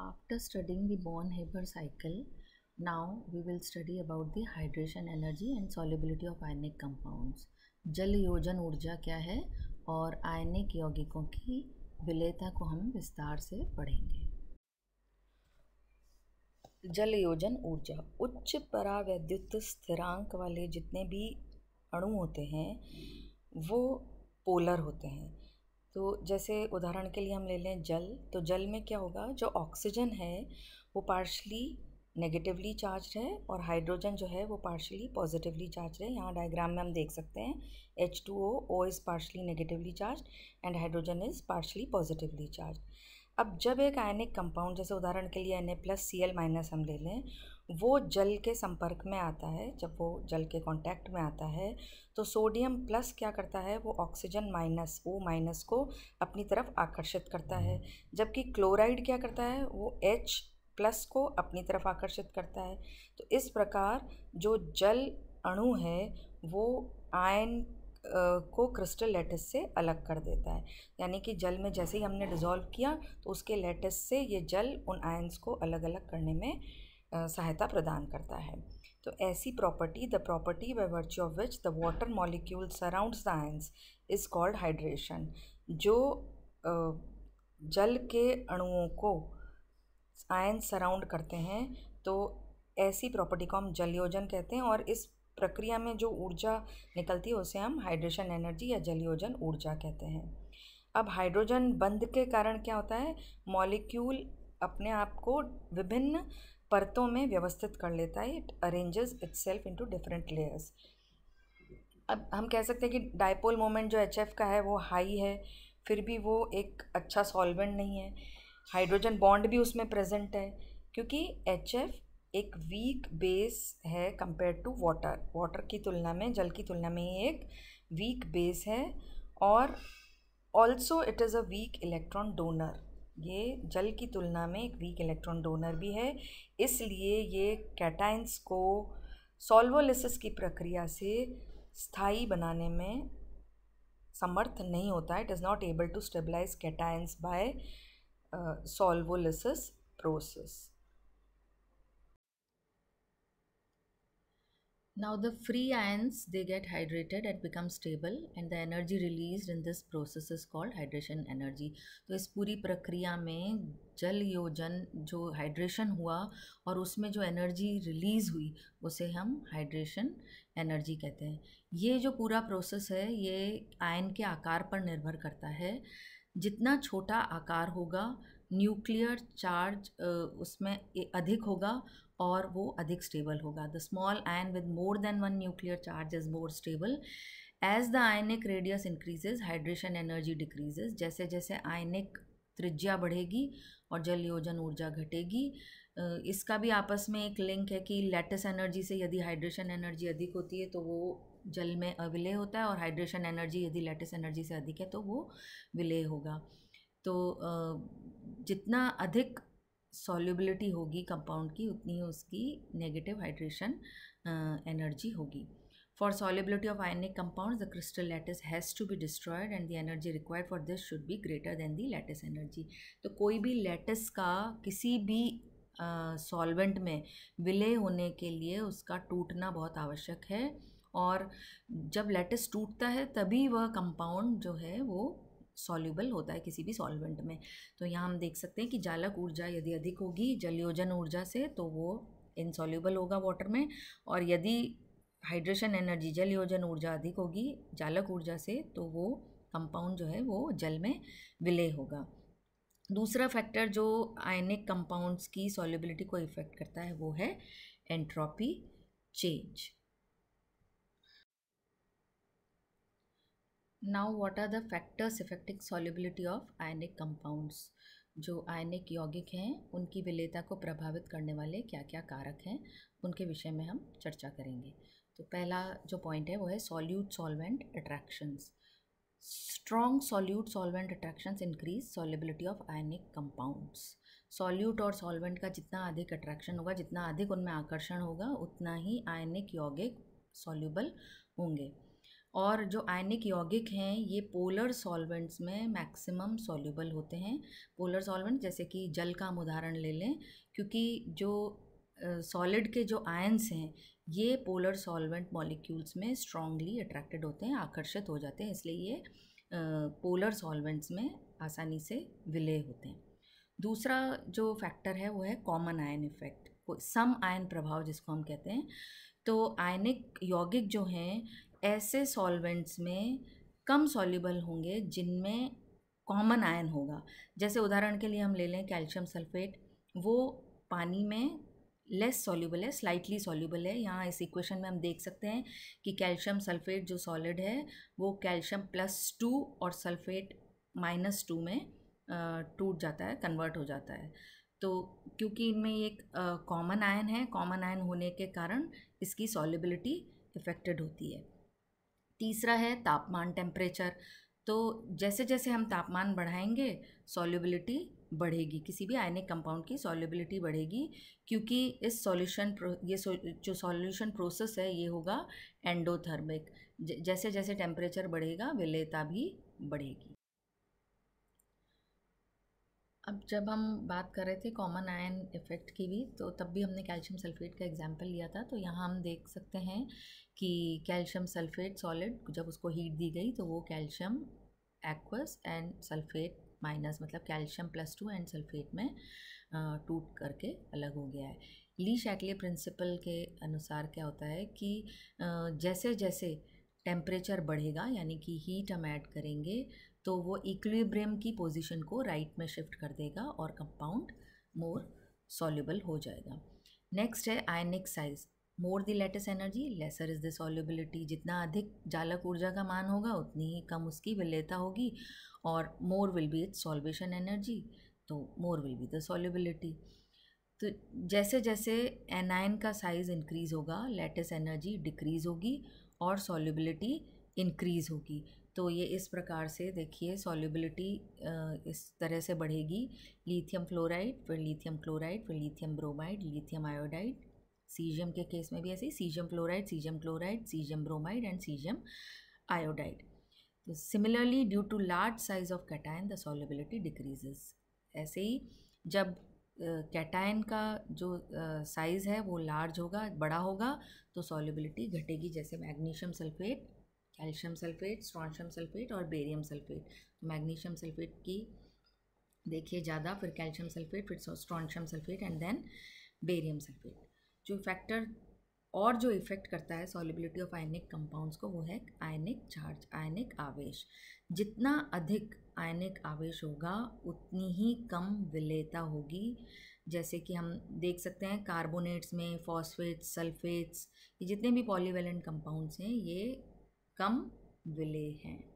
After studying the Born-Haber cycle, now we will study about the hydration energy and solubility of ionic compounds. जल योजन ऊर्जा क्या है और आयनिक यौगिकों की विलेयता को हम विस्तार से पढ़ेंगे जल योजन ऊर्जा उच्च परावैद्युत स्थिरांक वाले जितने भी अणु होते हैं वो पोलर होते हैं तो जैसे उदाहरण के लिए हम ले लें जल तो जल में क्या होगा जो ऑक्सीजन है वो पार्शली नेगेटिवली चार्ज है और हाइड्रोजन जो है वो पार्शली पॉजिटिवली चार्ज है यहाँ डायग्राम में हम देख सकते हैं H two O O is partially negatively charged and hydrogen is partially positively charged अब जब एक आयनिक कंपाउंड जैसे उदाहरण के लिए N A plus C L minus हम ले लें वो जल के संपर्क में आता है जब वो जल के कांटेक्ट में आता है तो सोडियम प्लस क्या करता है वो ऑक्सीजन माइनस ओ माइनस को अपनी तरफ आकर्षित करता है हम्म। जबकि क्लोराइड क्या करता है वो एच प्लस को अपनी तरफ आकर्षित करता है तो इस प्रकार जो जल अणु है वो आयन को क्रिस्टल लेटिस से अलग कर देता है यानी कि जल में जैसे ही हमने डिज़ोल्व किया तो उसके लेटिस से ये जल उन आयंस को अलग अलग करने में सहायता प्रदान करता है तो ऐसी property the property by virtue of which the water molecule surround ions is called hydration जो जल के अणुओं को आयन सराउंड करते हैं तो ऐसी प्रॉपर्टी को हम जलयोजन कहते हैं और इस प्रक्रिया में जो ऊर्जा निकलती है उसे हम हाइड्रेशन एनर्जी या जलयोजन ऊर्जा कहते हैं अब हाइड्रोजन बंद के कारण क्या होता है मॉलिक्यूल अपने आप को विभिन्न परतों में व्यवस्थित कर लेता है it arranges itself to different layers अब हम कह सकते हैं कि डायपोल मोमेंट जो एच का है वो हाई है फिर भी वो एक अच्छा सॉल्वेंट नहीं है हाइड्रोजन बॉन्ड भी उसमें प्रेजेंट है क्योंकि एच एक वीक बेस है कंपेयर टू वाटर वाटर की तुलना में जल की तुलना में एक वीक बेस है और also it is a weak electron donor ये जल की तुलना में एक वीक इलेक्ट्रॉन डोनर भी है इसलिए ये कैटाइंस को सॉल्वोलिसिस की प्रक्रिया से स्थायी बनाने में समर्थ नहीं होता है it is not able to stabilize cations by solvolysis process Now the free ions they get hydrated and become stable and the energy released in this process is called hydration energy. तो इस पूरी प्रक्रिया में जल योजन जो hydration हुआ और उसमें जो एनर्जी रिलीज़ हुई उसे हम हाइड्रेशन एनर्जी कहते हैं ये जो पूरा प्रोसेस है ये आयन के आकार पर निर्भर करता है जितना छोटा आकार होगा न्यूक्लियर चार्ज उसमें अधिक होगा और वो अधिक स्टेबल होगा the small ion with more than one nuclear charge is more stable as the ionic radius increases hydration energy decreases जैसे जैसे आयनिक त्रिज्या बढ़ेगी और जल योजन ऊर्जा घटेगी इसका भी आपस में एक लिंक है कि लेटेस एनर्जी से यदि हाइड्रेशन एनर्जी अधिक होती है तो वो जल में अविलय होता है और हाइड्रेशन एनर्जी यदि लेटेस एनर्जी से अधिक है तो वो विलय होगा तो जितना अधिक सॉल्युबिलिटी होगी कंपाउंड की उतनी ही उसकी नेगेटिव हाइड्रेशन एनर्जी होगी for solubility of ionic compound the crystal lattice has to be destroyed and the energy required for this should be greater than the lattice energy तो कोई भी लैटिस का किसी भी सॉल्वेंट uh, में विलय होने के लिए उसका टूटना बहुत आवश्यक है और जब लैटिस टूटता है तभी वह कंपाउंड जो है वो सॉल्यूबल होता है किसी भी सॉल्वेंट में तो यहाँ हम देख सकते हैं कि जालक ऊर्जा यदि अधिक होगी जलयोजन ऊर्जा से तो वो इनसॉल्यूबल होगा वाटर में और यदि हाइड्रेशन एनर्जी जलयोजन ऊर्जा अधिक होगी जालक ऊर्जा से तो वो कंपाउंड जो है वो जल में विलय होगा दूसरा फैक्टर जो आयनिक कंपाउंड्स की सॉल्युबिलिटी को इफ़ेक्ट करता है वो है entropy change now what are the factors affecting solubility of ionic compounds जो आयनिक यौगिक हैं उनकी विलेयता को प्रभावित करने वाले क्या क्या कारक हैं उनके विषय में हम चर्चा करेंगे तो पहला जो पॉइंट है वो है solute solvent attractions strong solute solvent attraction increase solubility of ionic compounds solute और सॉल्वेंट का जितना अधिक अट्रैक्शन होगा जितना अधिक उनमें आकर्षण होगा उतना ही आयनिक यौगिक सॉल्यूबल होंगे और जो आयनिक यौगिक हैं ये पोलर सॉल्वेंट्स में मैक्सिमम सॉल्युबल होते हैं पोलर सॉल्वेंट जैसे कि जल का हम उदाहरण ले लें क्योंकि जो सॉलिड uh, के जो आयन्स हैं ये पोलर सॉल्वेंट मॉलिक्यूल्स में स्ट्रांगली अट्रैक्टेड होते हैं आकर्षित हो जाते हैं इसलिए ये पोलर uh, सॉल्वेंट्स में आसानी से विलय होते हैं दूसरा जो फैक्टर है वो है कॉमन आयन इफेक्ट सम आयन प्रभाव जिसको हम कहते हैं तो आयनिक यौगिक जो हैं ऐसे सॉल्वेंट्स में कम सॉल्यूबल होंगे जिनमें कॉमन आयन होगा जैसे उदाहरण के लिए हम ले लें कैल्शियम सल्फेट वो पानी में लेस सॉल्यूबल है स्लाइटली सॉल्यूबल है यहाँ इस इक्वेशन में हम देख सकते हैं कि कैल्शियम सल्फेट जो सॉलिड है वो कैल्शियम प्लस टू और सल्फेट माइनस टू में टूट जाता है कन्वर्ट हो जाता है तो क्योंकि इनमें एक कॉमन आयन है कॉमन आयन होने के कारण इसकी सॉल्युबिलिटी इफ़ेक्टेड होती है तीसरा है तापमान टेम्परेचर तो जैसे जैसे हम तापमान बढ़ाएंगे सॉल्युबिलिटी बढ़ेगी किसी भी आयनिक कंपाउंड की सॉल्युबिलिटी बढ़ेगी क्योंकि इस सॉल्यूशन ये जो सॉल्यूशन प्रोसेस है ये होगा एंडोथर्मिक जैसे जैसे टेम्परेचर बढ़ेगा विलेयता भी बढ़ेगी अब जब हम बात कर रहे थे कॉमन आयन इफ़ेक्ट की भी तो तब भी हमने कैल्शियम सल्फेट का एग्जाम्पल लिया था तो यहाँ हम देख सकते हैं कि कैल्शियम सल्फेट सॉलिड जब उसको हीट दी गई तो वो calcium aqueous and sulphate minus मतलब calcium plus two and sulphate में टूट करके अलग हो गया है ली शैटले प्रिंसिपल के अनुसार क्या होता है कि जैसे जैसे टेम्परेचर बढ़ेगा यानी कि हीट हम ऐड करेंगे तो वो इक्विब्रियम की पोजीशन को राइट right में शिफ्ट कर देगा और कंपाउंड मोर सॉल्यूबल हो जाएगा नेक्स्ट है ionic size more the lattice energy lesser is the solubility जितना अधिक जालक ऊर्जा का मान होगा उतनी ही कम उसकी विलेता होगी और more will be its solvation energy तो more will be the solubility तो जैसे जैसे एनायन का साइज़ इंक्रीज़ होगा लेटेस्ट एनर्जी डिक्रीज़ होगी और सॉल्युबिलिटी इंक्रीज़ होगी तो ये इस प्रकार से देखिए सॉल्युबिलिटी इस तरह से बढ़ेगी लिथियम फ्लोराइड फिर लिथियम क्लोराइड फिर lithium bromide lithium iodide caesium के केस में भी ऐसे ही caesium fluoride caesium chloride caesium bromide and caesium iodide तो similarly due to large size of cation the solubility decreases ऐसे ही जब कैटाइन का जो साइज़ है वो लार्ज होगा बड़ा होगा तो सॉल्युबिलिटी घटेगी जैसे magnesium sulphate calcium sulphate strontium sulphate और बेरियम सल्फेट मैग्नीशियम सल्फेट की देखिए ज़्यादा फिर कैल्शियम सल्फेट फिर strontium sulphate and then barium sulphate जो फैक्टर और जो इफ़ेक्ट करता है सॉलिबिलिटी ऑफ आयनिक कंपाउंड्स को वो है आयनिक चार्ज आयनिक आवेश जितना अधिक आयनिक आवेश होगा उतनी ही कम विलेयता होगी जैसे कि हम देख सकते हैं कार्बोनेट्स में फॉस्फेट्स सल्फेट्स ये जितने भी पॉलीवेलेंट कंपाउंड्स हैं ये कम विलेय हैं